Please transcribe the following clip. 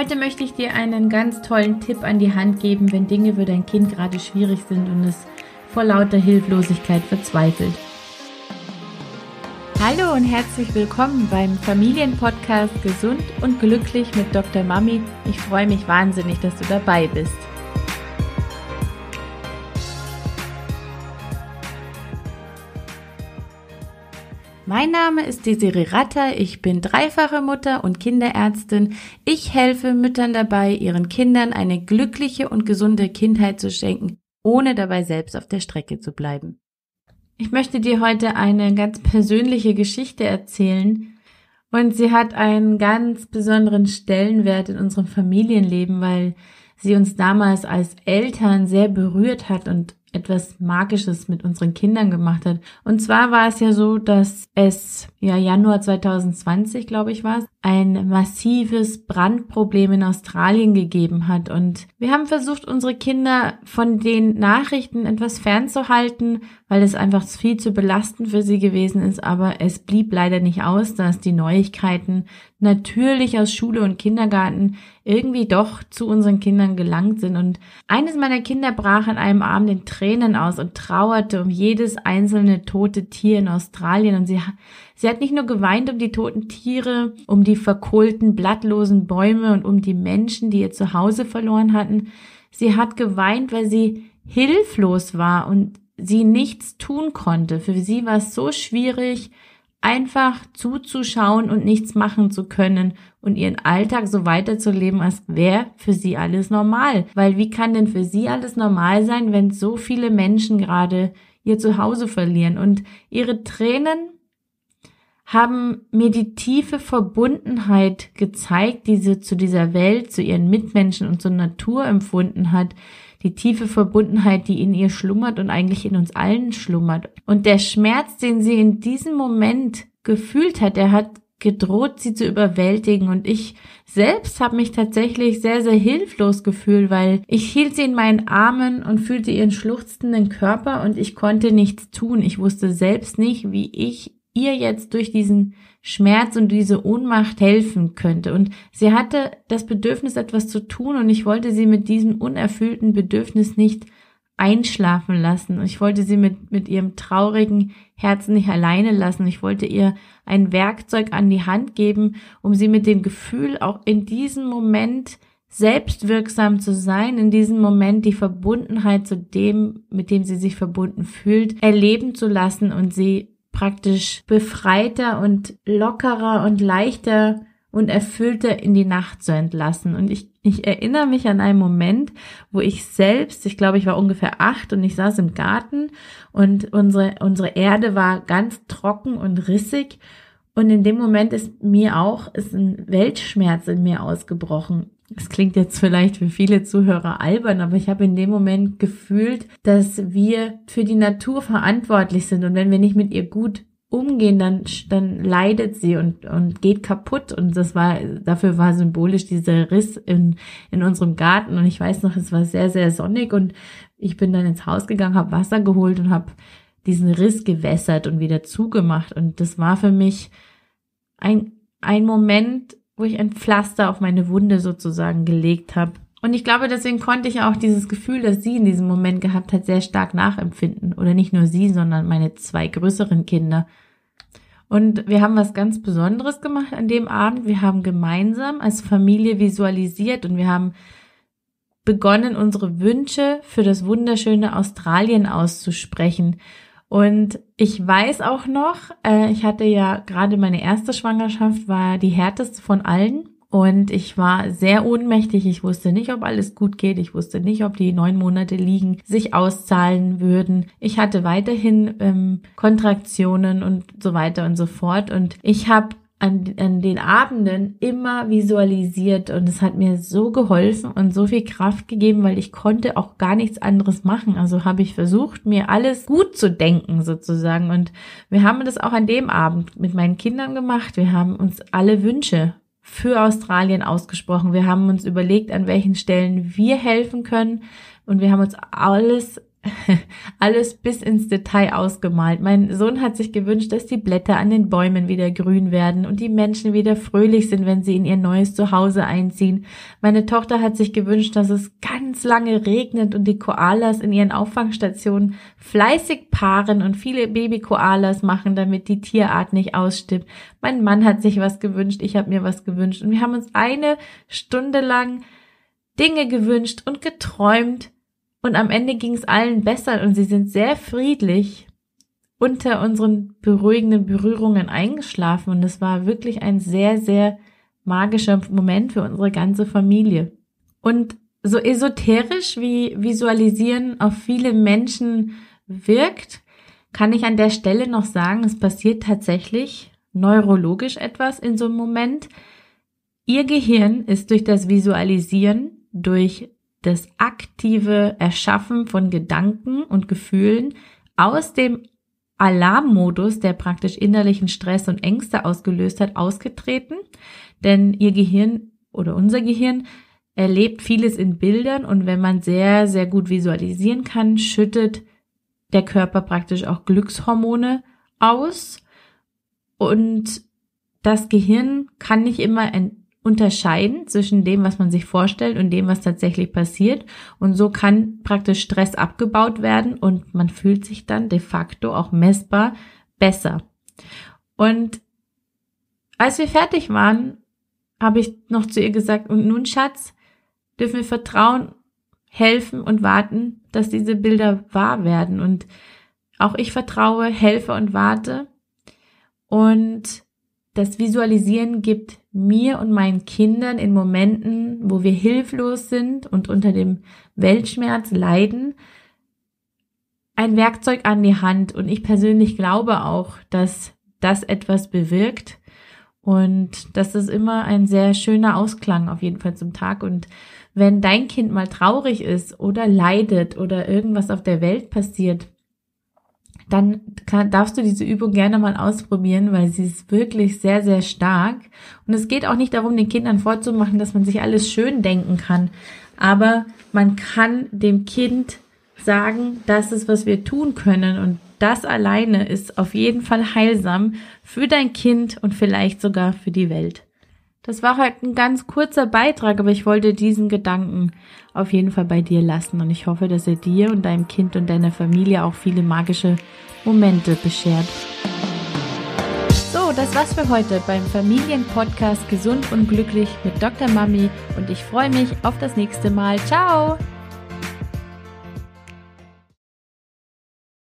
Heute möchte ich dir einen ganz tollen Tipp an die Hand geben, wenn Dinge für dein Kind gerade schwierig sind und es vor lauter Hilflosigkeit verzweifelt. Hallo und herzlich willkommen beim Familienpodcast Gesund und Glücklich mit Dr. Mami. Ich freue mich wahnsinnig, dass du dabei bist. Mein Name ist Desiree Ratter, ich bin dreifache Mutter und Kinderärztin. Ich helfe Müttern dabei, ihren Kindern eine glückliche und gesunde Kindheit zu schenken, ohne dabei selbst auf der Strecke zu bleiben. Ich möchte dir heute eine ganz persönliche Geschichte erzählen und sie hat einen ganz besonderen Stellenwert in unserem Familienleben, weil sie uns damals als Eltern sehr berührt hat und etwas Magisches mit unseren Kindern gemacht hat. Und zwar war es ja so, dass es ja Januar 2020, glaube ich, war, ein massives Brandproblem in Australien gegeben hat. Und wir haben versucht, unsere Kinder von den Nachrichten etwas fernzuhalten, weil es einfach viel zu belastend für sie gewesen ist. Aber es blieb leider nicht aus, dass die Neuigkeiten natürlich aus Schule und Kindergarten irgendwie doch zu unseren Kindern gelangt sind. Und eines meiner Kinder brach an einem Abend in Tränen aus und trauerte um jedes einzelne tote Tier in Australien. Und sie Sie hat nicht nur geweint um die toten Tiere, um die verkohlten, blattlosen Bäume und um die Menschen, die ihr Zuhause verloren hatten. Sie hat geweint, weil sie hilflos war und sie nichts tun konnte. Für sie war es so schwierig, einfach zuzuschauen und nichts machen zu können und ihren Alltag so weiterzuleben, als wäre für sie alles normal. Weil wie kann denn für sie alles normal sein, wenn so viele Menschen gerade ihr Zuhause verlieren? Und ihre Tränen haben mir die tiefe Verbundenheit gezeigt, die sie zu dieser Welt, zu ihren Mitmenschen und zur Natur empfunden hat, die tiefe Verbundenheit, die in ihr schlummert und eigentlich in uns allen schlummert. Und der Schmerz, den sie in diesem Moment gefühlt hat, der hat gedroht, sie zu überwältigen. Und ich selbst habe mich tatsächlich sehr, sehr hilflos gefühlt, weil ich hielt sie in meinen Armen und fühlte ihren schluchzenden Körper und ich konnte nichts tun. Ich wusste selbst nicht, wie ich ihr jetzt durch diesen Schmerz und diese Ohnmacht helfen könnte. Und sie hatte das Bedürfnis, etwas zu tun und ich wollte sie mit diesem unerfüllten Bedürfnis nicht einschlafen lassen. ich wollte sie mit, mit ihrem traurigen Herzen nicht alleine lassen. Ich wollte ihr ein Werkzeug an die Hand geben, um sie mit dem Gefühl auch in diesem Moment selbstwirksam zu sein, in diesem Moment die Verbundenheit zu dem, mit dem sie sich verbunden fühlt, erleben zu lassen und sie praktisch befreiter und lockerer und leichter und erfüllter in die Nacht zu entlassen. Und ich, ich erinnere mich an einen Moment, wo ich selbst, ich glaube, ich war ungefähr acht und ich saß im Garten und unsere, unsere Erde war ganz trocken und rissig. Und in dem Moment ist mir auch, ist ein Weltschmerz in mir ausgebrochen. Es klingt jetzt vielleicht für viele Zuhörer albern, aber ich habe in dem Moment gefühlt, dass wir für die Natur verantwortlich sind und wenn wir nicht mit ihr gut umgehen, dann, dann leidet sie und, und geht kaputt. Und das war, dafür war symbolisch dieser Riss in, in unserem Garten. Und ich weiß noch, es war sehr, sehr sonnig und ich bin dann ins Haus gegangen, habe Wasser geholt und habe diesen Riss gewässert und wieder zugemacht. Und das war für mich ein, ein Moment, wo ich ein Pflaster auf meine Wunde sozusagen gelegt habe. Und ich glaube, deswegen konnte ich auch dieses Gefühl, das sie in diesem Moment gehabt hat, sehr stark nachempfinden. Oder nicht nur sie, sondern meine zwei größeren Kinder. Und wir haben was ganz Besonderes gemacht an dem Abend. Wir haben gemeinsam als Familie visualisiert und wir haben begonnen, unsere Wünsche für das wunderschöne Australien auszusprechen. Und ich weiß auch noch, äh, ich hatte ja gerade meine erste Schwangerschaft, war die härteste von allen. Und ich war sehr ohnmächtig. Ich wusste nicht, ob alles gut geht. Ich wusste nicht, ob die neun Monate liegen, sich auszahlen würden. Ich hatte weiterhin ähm, Kontraktionen und so weiter und so fort. Und ich habe an, an den Abenden immer visualisiert und es hat mir so geholfen und so viel Kraft gegeben, weil ich konnte auch gar nichts anderes machen. Also habe ich versucht, mir alles gut zu denken sozusagen und wir haben das auch an dem Abend mit meinen Kindern gemacht. Wir haben uns alle Wünsche für Australien ausgesprochen. Wir haben uns überlegt, an welchen Stellen wir helfen können und wir haben uns alles alles bis ins Detail ausgemalt. Mein Sohn hat sich gewünscht, dass die Blätter an den Bäumen wieder grün werden und die Menschen wieder fröhlich sind, wenn sie in ihr neues Zuhause einziehen. Meine Tochter hat sich gewünscht, dass es ganz lange regnet und die Koalas in ihren Auffangstationen fleißig paaren und viele Babykoalas machen, damit die Tierart nicht ausstirbt. Mein Mann hat sich was gewünscht, ich habe mir was gewünscht und wir haben uns eine Stunde lang Dinge gewünscht und geträumt, und am Ende ging es allen besser und sie sind sehr friedlich unter unseren beruhigenden Berührungen eingeschlafen. Und es war wirklich ein sehr, sehr magischer Moment für unsere ganze Familie. Und so esoterisch wie Visualisieren auf viele Menschen wirkt, kann ich an der Stelle noch sagen, es passiert tatsächlich neurologisch etwas in so einem Moment. Ihr Gehirn ist durch das Visualisieren, durch das aktive Erschaffen von Gedanken und Gefühlen aus dem Alarmmodus, der praktisch innerlichen Stress und Ängste ausgelöst hat, ausgetreten. Denn ihr Gehirn oder unser Gehirn erlebt vieles in Bildern und wenn man sehr, sehr gut visualisieren kann, schüttet der Körper praktisch auch Glückshormone aus und das Gehirn kann nicht immer unterscheiden zwischen dem, was man sich vorstellt und dem, was tatsächlich passiert. Und so kann praktisch Stress abgebaut werden und man fühlt sich dann de facto auch messbar besser. Und als wir fertig waren, habe ich noch zu ihr gesagt, und nun Schatz, dürfen wir vertrauen, helfen und warten, dass diese Bilder wahr werden. Und auch ich vertraue, helfe und warte. Und das Visualisieren gibt mir und meinen Kindern in Momenten, wo wir hilflos sind und unter dem Weltschmerz leiden, ein Werkzeug an die Hand. Und ich persönlich glaube auch, dass das etwas bewirkt und das ist immer ein sehr schöner Ausklang auf jeden Fall zum Tag. Und wenn dein Kind mal traurig ist oder leidet oder irgendwas auf der Welt passiert, dann kann, darfst du diese Übung gerne mal ausprobieren, weil sie ist wirklich sehr, sehr stark. Und es geht auch nicht darum, den Kindern vorzumachen, dass man sich alles schön denken kann. Aber man kann dem Kind sagen, das ist, was wir tun können. Und das alleine ist auf jeden Fall heilsam für dein Kind und vielleicht sogar für die Welt. Das war heute halt ein ganz kurzer Beitrag, aber ich wollte diesen Gedanken auf jeden Fall bei dir lassen und ich hoffe, dass er dir und deinem Kind und deiner Familie auch viele magische Momente beschert. So, das war's für heute beim Familienpodcast Gesund und Glücklich mit Dr. Mami und ich freue mich auf das nächste Mal. Ciao!